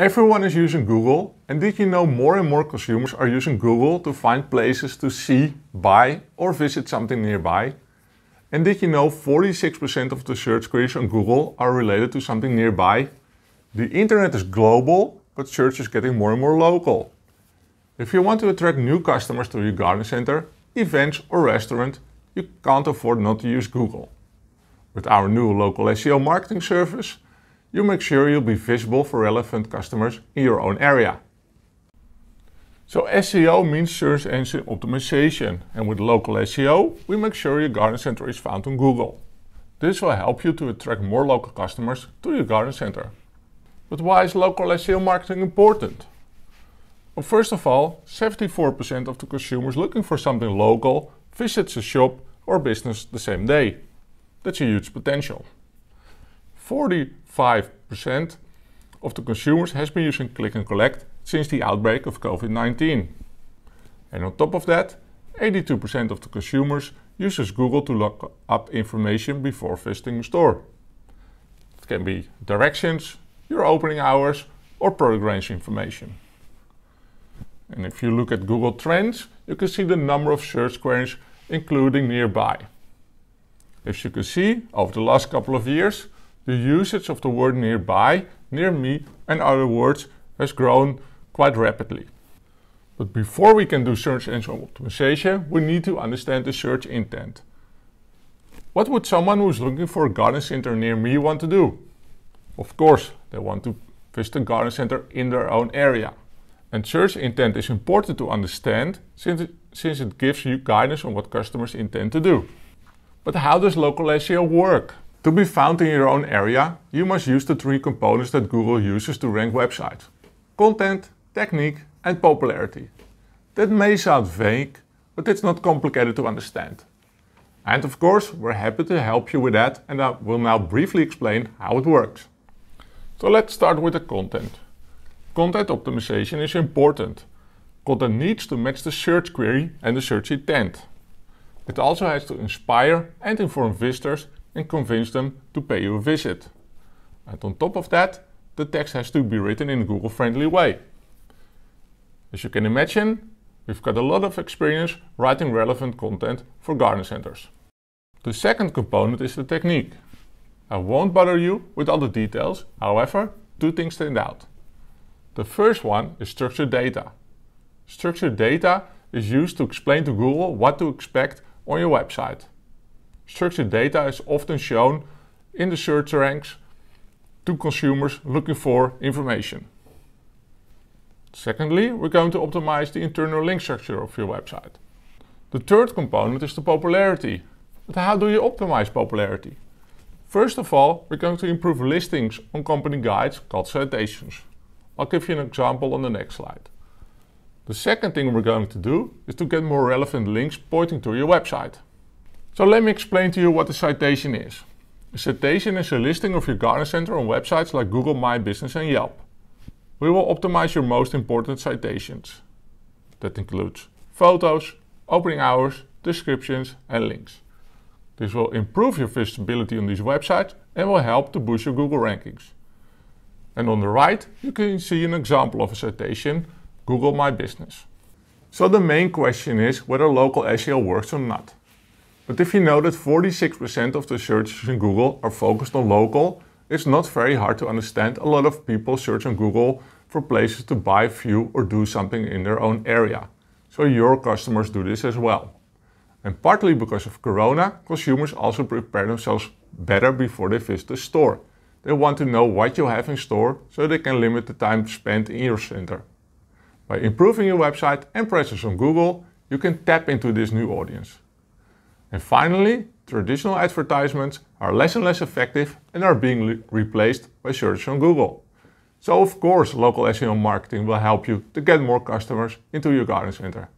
Everyone is using Google, and did you know more and more consumers are using Google to find places to see, buy, or visit something nearby? And did you know 46% of the search queries on Google are related to something nearby? The internet is global, but search is getting more and more local. If you want to attract new customers to your garden center, events, or restaurant, you can't afford not to use Google. With our new local SEO marketing service, you make sure you'll be visible for relevant customers in your own area. So SEO means search engine optimization and with local SEO, we make sure your garden center is found on Google. This will help you to attract more local customers to your garden center. But why is local SEO marketing important? Well, first of all, 74% of the consumers looking for something local visits a shop or business the same day. That's a huge potential. 45% of the consumers has been using click and collect since the outbreak of COVID-19. And on top of that, 82% of the consumers uses Google to look up information before visiting a store. It can be directions, your opening hours, or product range information. And if you look at Google Trends, you can see the number of search queries including nearby. As you can see, over the last couple of years, the usage of the word nearby, near me, and other words has grown quite rapidly. But before we can do search engine optimization, we need to understand the search intent. What would someone who's looking for a garden center near me want to do? Of course, they want to visit a garden center in their own area. And search intent is important to understand since it, since it gives you guidance on what customers intend to do. But how does local SEO work? To be found in your own area, you must use the three components that Google uses to rank websites. Content, technique and popularity. That may sound vague, but it's not complicated to understand. And of course, we're happy to help you with that and I will now briefly explain how it works. So let's start with the content. Content optimization is important. Content needs to match the search query and the search intent. It also has to inspire and inform visitors and convince them to pay you a visit. And on top of that, the text has to be written in a Google-friendly way. As you can imagine, we've got a lot of experience writing relevant content for garden centers. The second component is the technique. I won't bother you with all the details, however, two things stand out. The first one is structured data. Structured data is used to explain to Google what to expect on your website. Structured data is often shown in the search ranks to consumers looking for information. Secondly, we're going to optimize the internal link structure of your website. The third component is the popularity. But how do you optimize popularity? First of all, we're going to improve listings on company guides called citations. I'll give you an example on the next slide. The second thing we're going to do is to get more relevant links pointing to your website. So let me explain to you what a citation is. A citation is a listing of your garden center on websites like Google My Business and Yelp. We will optimize your most important citations. That includes photos, opening hours, descriptions and links. This will improve your visibility on these websites and will help to boost your Google rankings. And on the right, you can see an example of a citation, Google My Business. So the main question is whether local SEO works or not. But if you know that 46% of the searches in Google are focused on local, it's not very hard to understand a lot of people search on Google for places to buy, view or do something in their own area. So your customers do this as well. And partly because of Corona, consumers also prepare themselves better before they visit the store. They want to know what you have in store so they can limit the time spent in your center. By improving your website and presence on Google, you can tap into this new audience. And finally, traditional advertisements are less and less effective and are being replaced by search on Google. So of course, local SEO marketing will help you to get more customers into your garden center.